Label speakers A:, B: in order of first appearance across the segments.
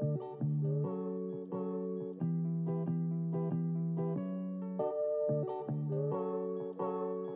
A: thank you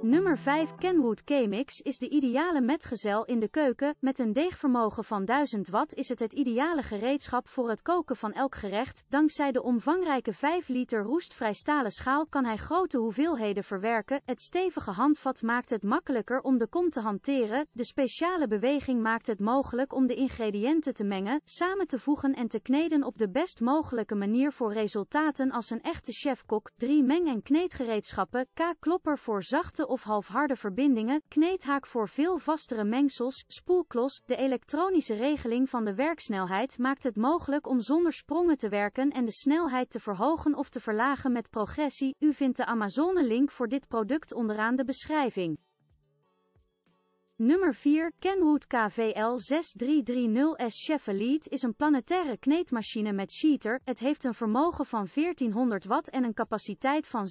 A: Nummer 5 Kenwood K-Mix is de ideale metgezel in de keuken. Met een deegvermogen van 1000 watt is het het ideale gereedschap voor het koken van elk gerecht. Dankzij de omvangrijke 5 liter roestvrij stalen schaal kan hij grote hoeveelheden verwerken. Het stevige handvat maakt het makkelijker om de kom te hanteren. De speciale beweging maakt het mogelijk om de ingrediënten te mengen, samen te voegen en te kneden op de best mogelijke manier voor resultaten als een echte chefkok. 3 meng- en kneedgereedschappen. K-klopper voor zachte of halfharde verbindingen, kneedhaak voor veel vastere mengsels, spoelklos. De elektronische regeling van de werksnelheid maakt het mogelijk om zonder sprongen te werken en de snelheid te verhogen of te verlagen met progressie. U vindt de Amazone-link voor dit product onderaan de beschrijving. Nummer 4, Kenwood KVL6330S Elite is een planetaire kneedmachine met sheeter. Het heeft een vermogen van 1400 watt en een capaciteit van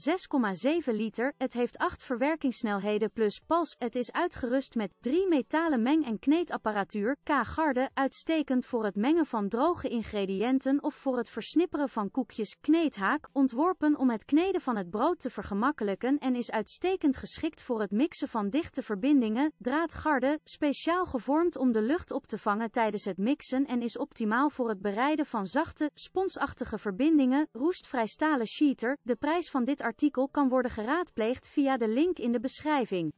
A: 6,7 liter. Het heeft 8 verwerkingssnelheden plus pas. Het is uitgerust met 3 metalen meng- en kneedapparatuur. K-garde, uitstekend voor het mengen van droge ingrediënten of voor het versnipperen van koekjes. Kneedhaak, ontworpen om het kneden van het brood te vergemakkelijken en is uitstekend geschikt voor het mixen van dichte verbindingen, draad garde, speciaal gevormd om de lucht op te vangen tijdens het mixen en is optimaal voor het bereiden van zachte, sponsachtige verbindingen, roestvrij stalen sheeter. De prijs van dit artikel kan worden geraadpleegd via de link in de beschrijving.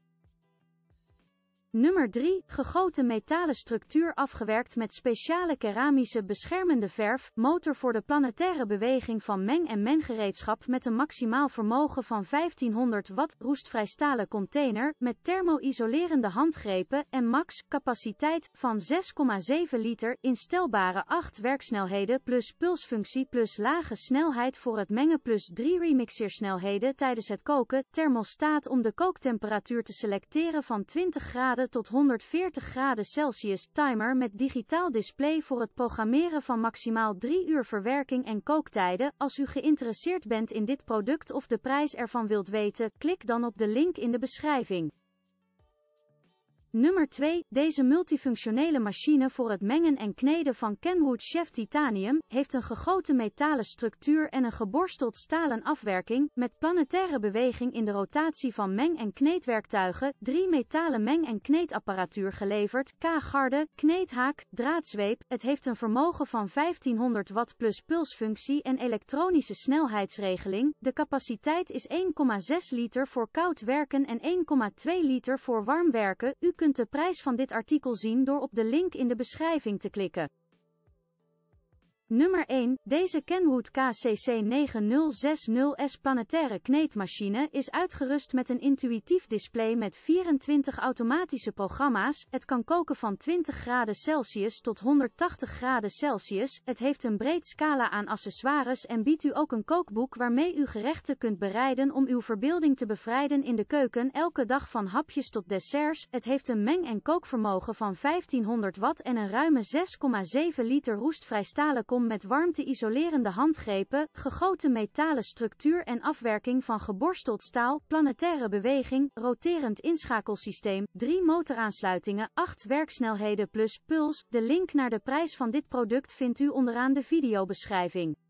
A: Nummer 3. Gegoten metalen structuur afgewerkt met speciale keramische beschermende verf, motor voor de planetaire beweging van meng- en menggereedschap met een maximaal vermogen van 1500 watt, roestvrij stalen container, met thermo-isolerende handgrepen en max capaciteit van 6,7 liter, instelbare 8 werksnelheden plus pulsfunctie plus lage snelheid voor het mengen plus 3 remixeersnelheden tijdens het koken, thermostaat om de kooktemperatuur te selecteren van 20 graden tot 140 graden Celsius timer met digitaal display voor het programmeren van maximaal 3 uur verwerking en kooktijden. Als u geïnteresseerd bent in dit product of de prijs ervan wilt weten, klik dan op de link in de beschrijving. Nummer 2. Deze multifunctionele machine voor het mengen en kneden van Kenwood Chef Titanium heeft een gegoten metalen structuur en een geborsteld stalen afwerking, met planetaire beweging in de rotatie van meng- en kneedwerktuigen, drie metalen meng- en kneedapparatuur geleverd, K-garde, kneedhaak, draadzweep. Het heeft een vermogen van 1500 watt plus pulsfunctie en elektronische snelheidsregeling. De capaciteit is 1,6 liter voor koud werken en 1,2 liter voor warm werken. U kunt kunt de prijs van dit artikel zien door op de link in de beschrijving te klikken. Nummer 1. Deze Kenwood KCC9060S planetaire kneedmachine is uitgerust met een intuïtief display met 24 automatische programma's. Het kan koken van 20 graden Celsius tot 180 graden Celsius. Het heeft een breed scala aan accessoires en biedt u ook een kookboek waarmee u gerechten kunt bereiden om uw verbeelding te bevrijden in de keuken elke dag van hapjes tot desserts. Het heeft een meng- en kookvermogen van 1500 watt en een ruime 6,7 liter roestvrijstalen met warmte-isolerende handgrepen, gegoten metalen structuur en afwerking van geborsteld staal, planetaire beweging, roterend inschakelsysteem, 3 motoraansluitingen, 8 werksnelheden plus puls. De link naar de prijs van dit product vindt u onderaan de videobeschrijving.